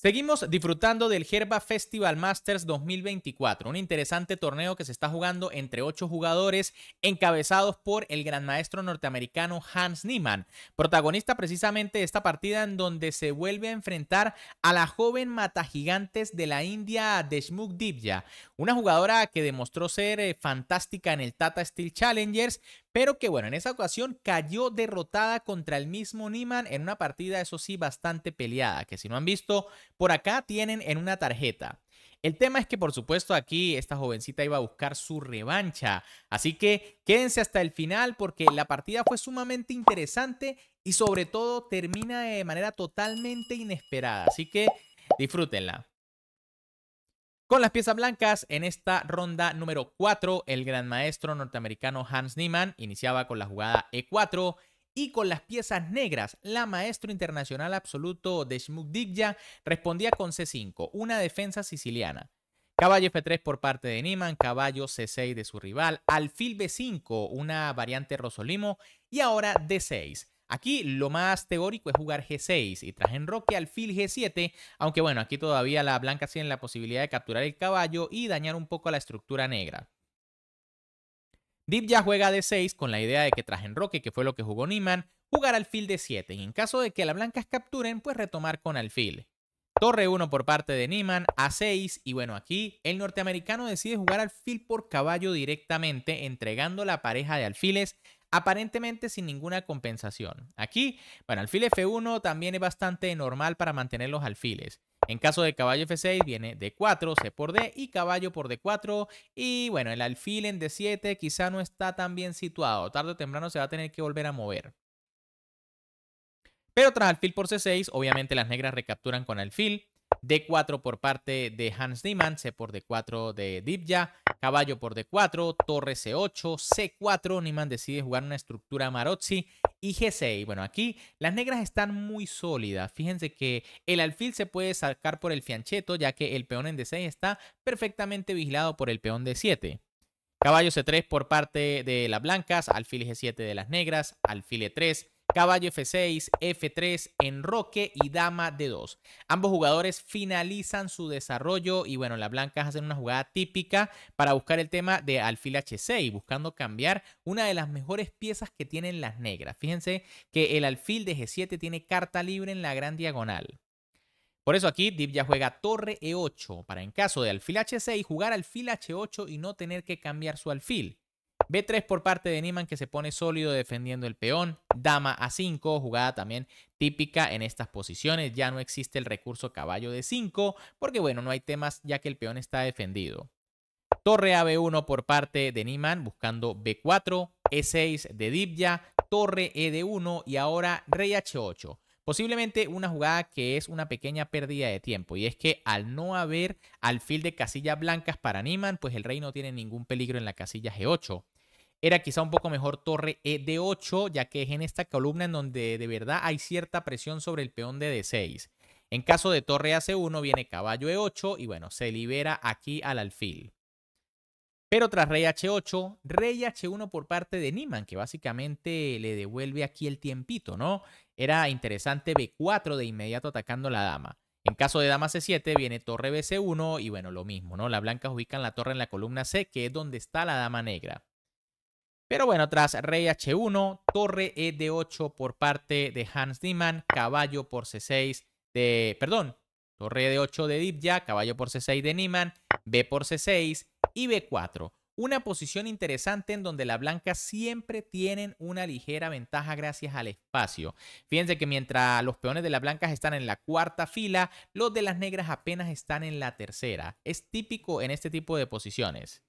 Seguimos disfrutando del Gerba Festival Masters 2024, un interesante torneo que se está jugando entre ocho jugadores encabezados por el gran maestro norteamericano Hans Niemann, protagonista precisamente de esta partida en donde se vuelve a enfrentar a la joven mata gigantes de la India Deshmukh Divya, una jugadora que demostró ser eh, fantástica en el Tata Steel Challengers, pero que bueno, en esa ocasión cayó derrotada contra el mismo Niman en una partida, eso sí, bastante peleada, que si no han visto, por acá tienen en una tarjeta. El tema es que por supuesto aquí esta jovencita iba a buscar su revancha, así que quédense hasta el final porque la partida fue sumamente interesante y sobre todo termina de manera totalmente inesperada, así que disfrútenla. Con las piezas blancas, en esta ronda número 4, el gran maestro norteamericano Hans Niemann iniciaba con la jugada E4 y con las piezas negras, la maestro internacional absoluto de Shmugdigya respondía con C5, una defensa siciliana. Caballo F3 por parte de Niemann, caballo C6 de su rival, alfil B5, una variante Rosolimo, y ahora D6. Aquí lo más teórico es jugar G6 y tras enroque alfil G7, aunque bueno, aquí todavía la blanca tiene la posibilidad de capturar el caballo y dañar un poco la estructura negra. Deep ya juega D6 con la idea de que tras roque, que fue lo que jugó Niman, jugar alfil D7 y en caso de que las blancas capturen, pues retomar con alfil. Torre 1 por parte de Niman, A6 y bueno, aquí el norteamericano decide jugar alfil por caballo directamente entregando la pareja de alfiles aparentemente sin ninguna compensación. Aquí, bueno, alfil F1 también es bastante normal para mantener los alfiles. En caso de caballo F6 viene D4, C por D y caballo por D4. Y bueno, el alfil en D7 quizá no está tan bien situado. Tarde o temprano se va a tener que volver a mover. Pero tras alfil por C6, obviamente las negras recapturan con alfil. D4 por parte de Hans Niemann, C por D4 de Dibja, caballo por D4, torre C8, C4, Niemann decide jugar una estructura Marozzi y G6. Bueno, aquí las negras están muy sólidas. Fíjense que el alfil se puede sacar por el fiancheto, ya que el peón en D6 está perfectamente vigilado por el peón D7. Caballo C3 por parte de las blancas, alfil G7 de las negras, alfil E3, caballo F6, F3, enroque y dama D2. Ambos jugadores finalizan su desarrollo y bueno, las blancas hacen una jugada típica para buscar el tema de alfil H6, buscando cambiar una de las mejores piezas que tienen las negras. Fíjense que el alfil de G7 tiene carta libre en la gran diagonal. Por eso aquí Deep ya juega torre E8 para en caso de alfil H6 jugar alfil H8 y no tener que cambiar su alfil. B3 por parte de Niman que se pone sólido defendiendo el peón. Dama a 5, jugada también típica en estas posiciones. Ya no existe el recurso caballo de 5 porque bueno, no hay temas ya que el peón está defendido. Torre a 1 por parte de Niman buscando B4, E6 de Dibya, torre E de 1 y ahora rey H8. Posiblemente una jugada que es una pequeña pérdida de tiempo y es que al no haber alfil de casillas blancas para Niman, pues el rey no tiene ningún peligro en la casilla G8 era quizá un poco mejor torre E de 8, ya que es en esta columna en donde de verdad hay cierta presión sobre el peón de D6. En caso de torre AC1 viene caballo E8 y bueno, se libera aquí al alfil. Pero tras rey H8, rey H1 por parte de Niman, que básicamente le devuelve aquí el tiempito, ¿no? Era interesante B4 de inmediato atacando la dama. En caso de dama C7 viene torre BC1 y bueno, lo mismo, ¿no? Las blancas ubican la torre en la columna C, que es donde está la dama negra. Pero bueno, tras rey h1, torre e de 8 por parte de Hans Niemann, caballo por c6 de, perdón, torre e de 8 de Dibja, caballo por c6 de Niemann, b por c6 y b4. Una posición interesante en donde las blancas siempre tienen una ligera ventaja gracias al espacio. Fíjense que mientras los peones de las blancas están en la cuarta fila, los de las negras apenas están en la tercera. Es típico en este tipo de posiciones.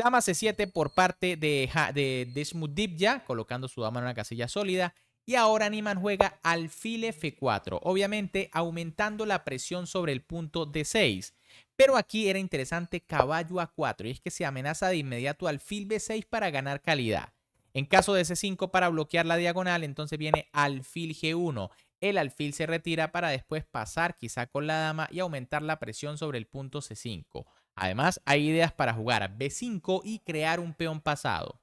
Dama C7 por parte de, de ya colocando su dama en una casilla sólida. Y ahora Niman juega alfil F4, obviamente aumentando la presión sobre el punto D6. Pero aquí era interesante caballo A4 y es que se amenaza de inmediato alfil B6 para ganar calidad. En caso de C5 para bloquear la diagonal, entonces viene alfil G1. El alfil se retira para después pasar quizá con la dama y aumentar la presión sobre el punto C5. Además, hay ideas para jugar B5 y crear un peón pasado.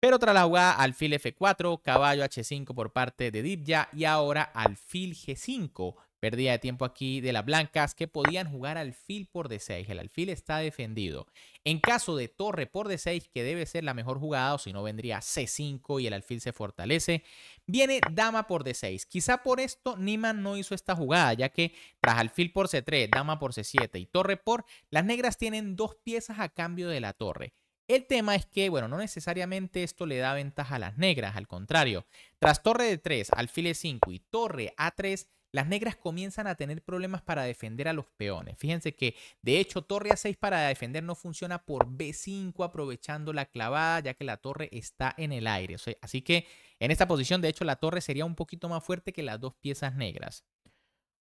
Pero tras la jugada, alfil F4, caballo H5 por parte de Dibya y ahora alfil G5, Perdida de tiempo aquí de las blancas que podían jugar alfil por D6. El alfil está defendido. En caso de torre por D6, que debe ser la mejor jugada, o si no vendría C5 y el alfil se fortalece, viene dama por D6. Quizá por esto Niman no hizo esta jugada, ya que tras alfil por C3, dama por C7 y torre por, las negras tienen dos piezas a cambio de la torre. El tema es que, bueno, no necesariamente esto le da ventaja a las negras, al contrario. Tras torre de 3, alfil 5 y torre A3, las negras comienzan a tener problemas para defender a los peones. Fíjense que, de hecho, torre a6 para defender no funciona por b5 aprovechando la clavada, ya que la torre está en el aire. así que en esta posición, de hecho, la torre sería un poquito más fuerte que las dos piezas negras.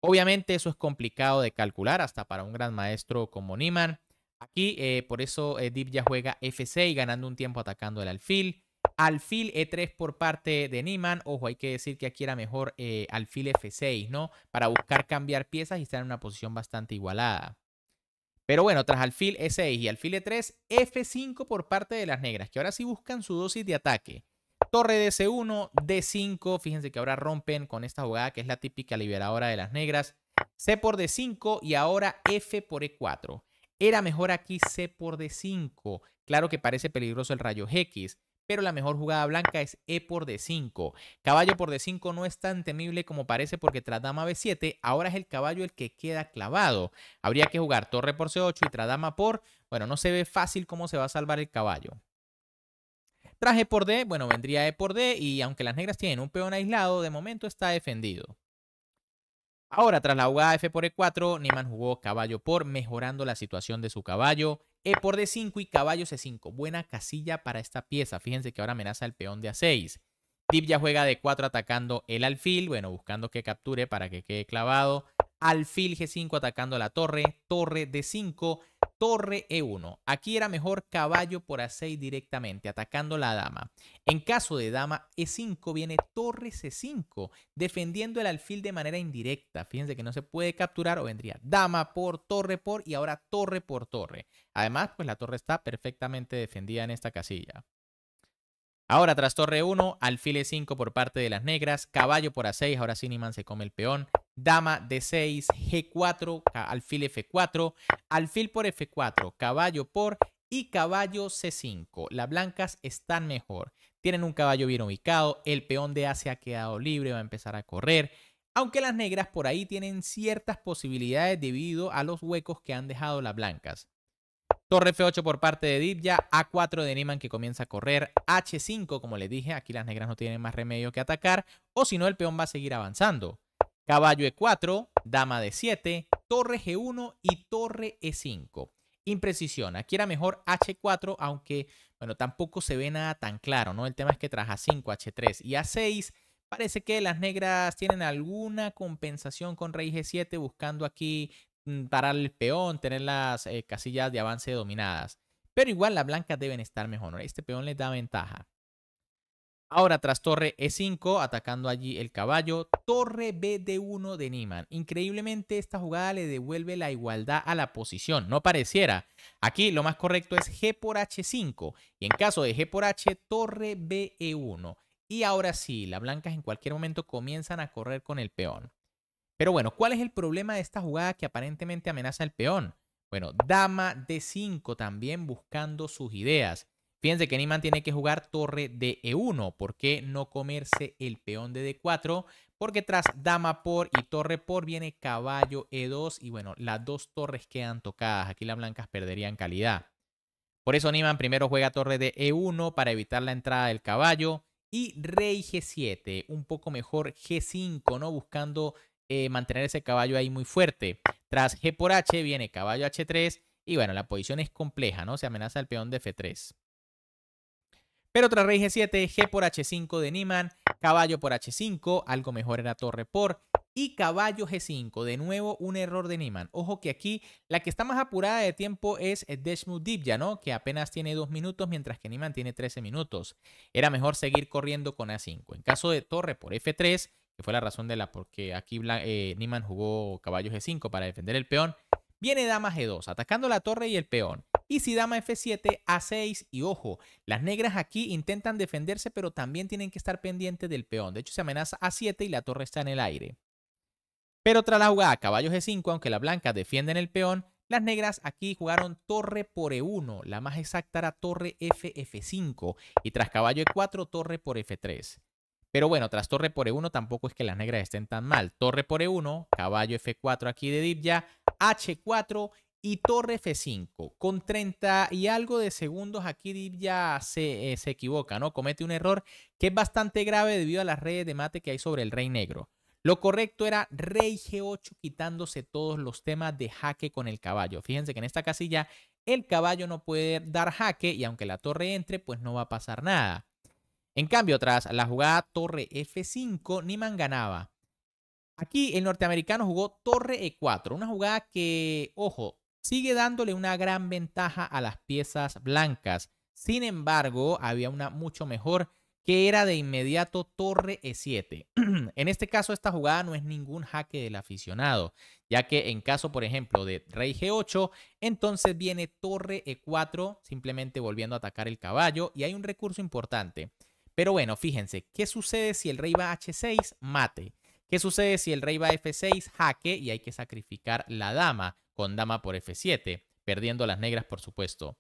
Obviamente eso es complicado de calcular hasta para un gran maestro como Niman. Aquí, eh, por eso, eh, Deep ya juega f6 ganando un tiempo atacando el alfil alfil E3 por parte de Niman. Ojo, hay que decir que aquí era mejor eh, alfil F6, ¿no? Para buscar cambiar piezas y estar en una posición bastante igualada. Pero bueno, tras alfil E6 y alfil E3, F5 por parte de las negras, que ahora sí buscan su dosis de ataque. Torre c 1 D5, fíjense que ahora rompen con esta jugada que es la típica liberadora de las negras. C por D5 y ahora F por E4. Era mejor aquí C por D5. Claro que parece peligroso el rayo X, pero la mejor jugada blanca es E por D5. Caballo por D5 no es tan temible como parece porque tras dama B7, ahora es el caballo el que queda clavado. Habría que jugar torre por C8 y tras dama por... Bueno, no se ve fácil cómo se va a salvar el caballo. Tras E por D, bueno, vendría E por D y aunque las negras tienen un peón aislado, de momento está defendido. Ahora, tras la jugada F por E4, Niman jugó caballo por, mejorando la situación de su caballo. E por D5 y caballo C5. Buena casilla para esta pieza. Fíjense que ahora amenaza el peón de A6. Tip ya juega D4 atacando el alfil. Bueno, buscando que capture para que quede clavado. Alfil G5 atacando la torre. Torre D5 torre E1. Aquí era mejor caballo por A6 directamente, atacando la dama. En caso de dama E5 viene torre C5, defendiendo el alfil de manera indirecta. Fíjense que no se puede capturar o vendría dama por torre por y ahora torre por torre. Además, pues la torre está perfectamente defendida en esta casilla. Ahora tras torre 1, alfil e 5 por parte de las negras, caballo por a6, ahora Siniman se come el peón, dama D6, G4, alfil F4, alfil por F4, caballo por y caballo C5. Las blancas están mejor. Tienen un caballo bien ubicado, el peón de A se ha quedado libre, va a empezar a correr. Aunque las negras por ahí tienen ciertas posibilidades debido a los huecos que han dejado las blancas. Torre F8 por parte de ya A4 de Niman que comienza a correr, H5 como les dije, aquí las negras no tienen más remedio que atacar, o si no el peón va a seguir avanzando caballo E4, dama D7, torre G1 y torre E5. Imprecisión, aquí era mejor H4, aunque, bueno, tampoco se ve nada tan claro, ¿no? El tema es que tras A5, H3 y A6, parece que las negras tienen alguna compensación con Rey G7, buscando aquí mm, parar el peón, tener las eh, casillas de avance dominadas. Pero igual las blancas deben estar mejor. ¿no? Este peón les da ventaja. Ahora tras torre E5, atacando allí el caballo, torre bd 1 de Niman. Increíblemente esta jugada le devuelve la igualdad a la posición, no pareciera. Aquí lo más correcto es G por H5 y en caso de G por H, torre be 1 Y ahora sí, las blancas en cualquier momento comienzan a correr con el peón. Pero bueno, ¿cuál es el problema de esta jugada que aparentemente amenaza el peón? Bueno, dama D5 también buscando sus ideas. Fíjense que Niman tiene que jugar torre de E1. ¿Por qué no comerse el peón de D4? Porque tras dama por y torre por viene caballo E2. Y bueno, las dos torres quedan tocadas. Aquí las blancas perderían calidad. Por eso Niman primero juega torre de E1 para evitar la entrada del caballo. Y rey G7, un poco mejor G5, ¿no? Buscando eh, mantener ese caballo ahí muy fuerte. Tras G por H viene caballo H3. Y bueno, la posición es compleja, ¿no? Se amenaza el peón de F3. Pero tras rey G7, G por H5 de Niman, caballo por H5, algo mejor era torre por, y caballo G5. De nuevo, un error de Niman. Ojo que aquí la que está más apurada de tiempo es eh, Deep ya ¿no? Que apenas tiene 2 minutos, mientras que Niman tiene 13 minutos. Era mejor seguir corriendo con A5. En caso de torre por F3, que fue la razón de la porque aquí eh, Niman jugó caballo G5 para defender el peón, viene dama G2, atacando la torre y el peón. Y si dama F7, A6 y ojo, las negras aquí intentan defenderse pero también tienen que estar pendientes del peón. De hecho se amenaza A7 y la torre está en el aire. Pero tras la jugada caballo G5, aunque las blancas defienden el peón, las negras aquí jugaron torre por E1, la más exacta era torre f f 5 y tras caballo E4 torre por F3. Pero bueno, tras torre por E1 tampoco es que las negras estén tan mal. Torre por E1, caballo F4 aquí de Dibya, H4 y torre F5. Con 30 y algo de segundos aquí ya se, eh, se, equivoca, ¿no? Comete un error que es bastante grave debido a las redes de mate que hay sobre el rey negro. Lo correcto era rey G8 quitándose todos los temas de jaque con el caballo. Fíjense que en esta casilla el caballo no puede dar jaque y aunque la torre entre, pues no va a pasar nada. En cambio, tras la jugada torre F5, Niman ganaba. Aquí el norteamericano jugó torre E4, una jugada que, ojo, sigue dándole una gran ventaja a las piezas blancas. Sin embargo, había una mucho mejor que era de inmediato torre e7. en este caso, esta jugada no es ningún jaque del aficionado, ya que en caso, por ejemplo, de rey g8, entonces viene torre e4, simplemente volviendo a atacar el caballo, y hay un recurso importante. Pero bueno, fíjense, ¿qué sucede si el rey va a h6? Mate. ¿Qué sucede si el rey va a f6, jaque y hay que sacrificar la dama con dama por f7, perdiendo las negras por supuesto?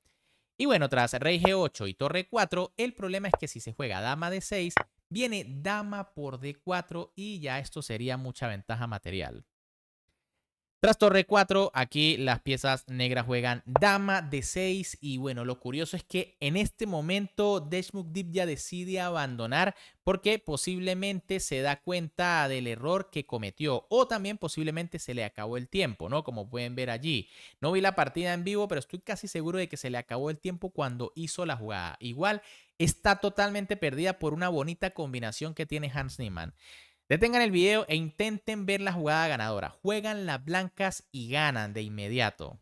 Y bueno, tras rey g8 y torre 4, el problema es que si se juega dama d6, viene dama por d4 y ya esto sería mucha ventaja material. Tras torre 4, aquí las piezas negras juegan dama de 6 y bueno, lo curioso es que en este momento Deshmukh Deep ya decide abandonar porque posiblemente se da cuenta del error que cometió o también posiblemente se le acabó el tiempo, ¿no? Como pueden ver allí. No vi la partida en vivo, pero estoy casi seguro de que se le acabó el tiempo cuando hizo la jugada. Igual está totalmente perdida por una bonita combinación que tiene Hans Niemann. Detengan el video e intenten ver la jugada ganadora. Juegan las blancas y ganan de inmediato.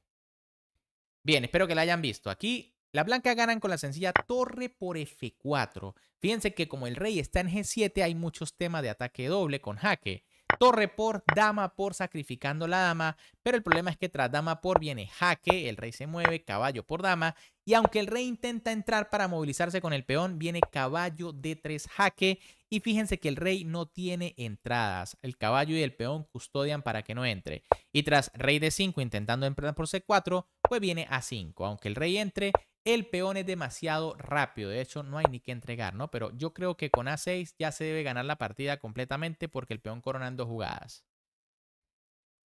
Bien, espero que la hayan visto. Aquí las blancas ganan con la sencilla torre por F4. Fíjense que como el rey está en G7 hay muchos temas de ataque doble con jaque. Torre por, dama por, sacrificando la dama, pero el problema es que tras dama por viene jaque, el rey se mueve, caballo por dama, y aunque el rey intenta entrar para movilizarse con el peón, viene caballo de tres jaque. Y fíjense que el rey no tiene entradas. El caballo y el peón custodian para que no entre. Y tras rey de 5 intentando entrar por c4, pues viene a 5. Aunque el rey entre, el peón es demasiado rápido. De hecho, no hay ni que entregar, ¿no? Pero yo creo que con a6 ya se debe ganar la partida completamente porque el peón coronando jugadas.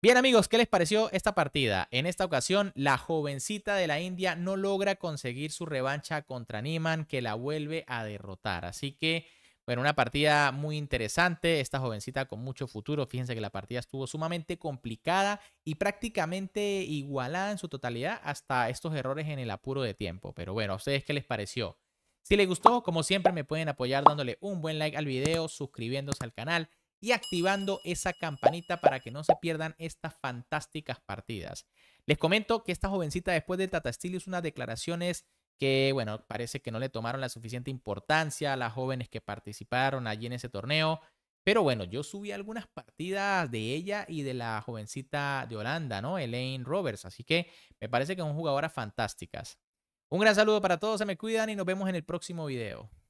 Bien amigos, ¿qué les pareció esta partida? En esta ocasión, la jovencita de la India no logra conseguir su revancha contra Niman, que la vuelve a derrotar. Así que, bueno, una partida muy interesante, esta jovencita con mucho futuro. Fíjense que la partida estuvo sumamente complicada y prácticamente igualada en su totalidad hasta estos errores en el apuro de tiempo. Pero bueno, ¿a ustedes qué les pareció? Si les gustó, como siempre, me pueden apoyar dándole un buen like al video, suscribiéndose al canal y activando esa campanita para que no se pierdan estas fantásticas partidas. Les comento que esta jovencita después del Tata hizo unas declaraciones que, bueno, parece que no le tomaron la suficiente importancia a las jóvenes que participaron allí en ese torneo. Pero bueno, yo subí algunas partidas de ella y de la jovencita de Holanda, ¿no? Elaine Roberts. Así que me parece que son jugadoras fantásticas. Un gran saludo para todos, se me cuidan y nos vemos en el próximo video.